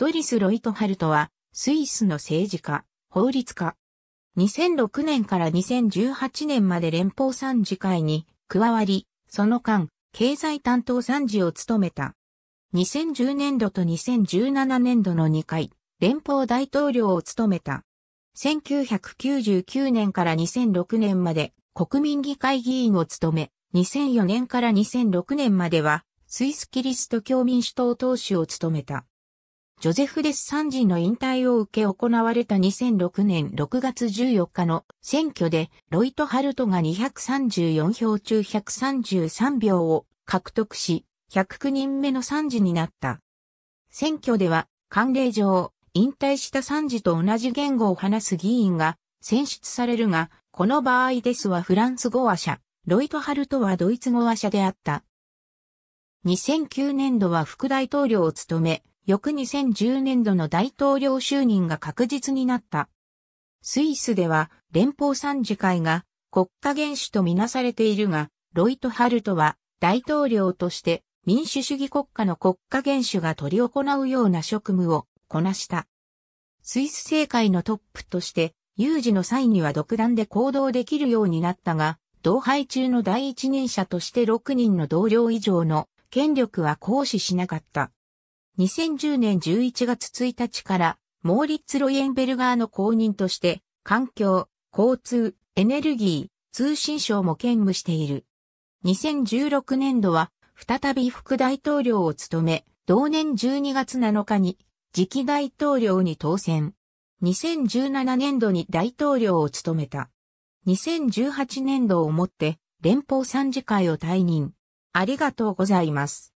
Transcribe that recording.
ドリス・ロイトハルトは、スイスの政治家、法律家。2006年から2018年まで連邦参事会に加わり、その間、経済担当参事を務めた。2010年度と2017年度の2回、連邦大統領を務めた。1999年から2006年まで国民議会議員を務め、2004年から2006年まではスイスキリスト教民主党党首を務めた。ジョゼフ・デス・サンジの引退を受け行われた2006年6月14日の選挙で、ロイト・ハルトが234票中133票を獲得し、109人目のサンジになった。選挙では、慣例上、引退したサンジと同じ言語を話す議員が選出されるが、この場合ですはフランス語話者、ロイト・ハルトはドイツ語話者であった。2009年度は副大統領を務め、翌2010年度の大統領就任が確実になった。スイスでは連邦参事会が国家元首とみなされているが、ロイト・ハルトは大統領として民主主義国家の国家元首が取り行うような職務をこなした。スイス政界のトップとして有事の際には独断で行動できるようになったが、同輩中の第一人者として6人の同僚以上の権力は行使しなかった。2010年11月1日から、モーリッツ・ロイエンベルガーの公認として、環境、交通、エネルギー、通信省も兼務している。2016年度は、再び副大統領を務め、同年12月7日に、次期大統領に当選。2017年度に大統領を務めた。2018年度をもって、連邦参事会を退任。ありがとうございます。